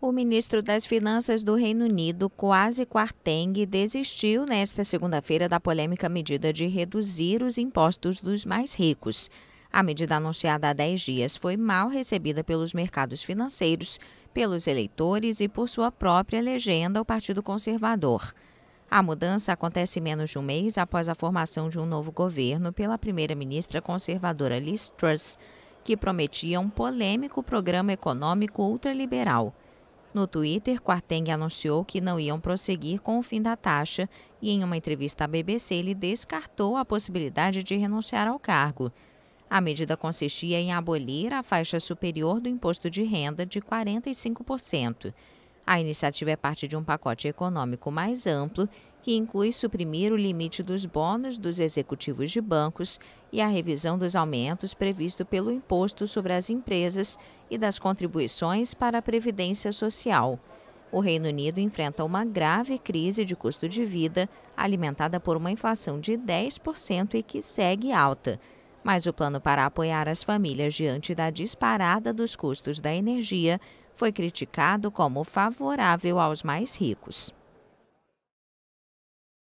O ministro das Finanças do Reino Unido, Kwasi Kwarteng, desistiu nesta segunda-feira da polêmica medida de reduzir os impostos dos mais ricos. A medida anunciada há 10 dias foi mal recebida pelos mercados financeiros, pelos eleitores e por sua própria legenda, o Partido Conservador. A mudança acontece menos de um mês após a formação de um novo governo pela primeira-ministra conservadora Liz Truss, que prometia um polêmico programa econômico ultraliberal. No Twitter, Quarteng anunciou que não iam prosseguir com o fim da taxa e, em uma entrevista à BBC, ele descartou a possibilidade de renunciar ao cargo. A medida consistia em abolir a faixa superior do imposto de renda de 45%. A iniciativa é parte de um pacote econômico mais amplo que inclui suprimir o limite dos bônus dos executivos de bancos e a revisão dos aumentos previsto pelo imposto sobre as empresas e das contribuições para a Previdência Social. O Reino Unido enfrenta uma grave crise de custo de vida, alimentada por uma inflação de 10% e que segue alta. Mas o plano para apoiar as famílias diante da disparada dos custos da energia foi criticado como favorável aos mais ricos.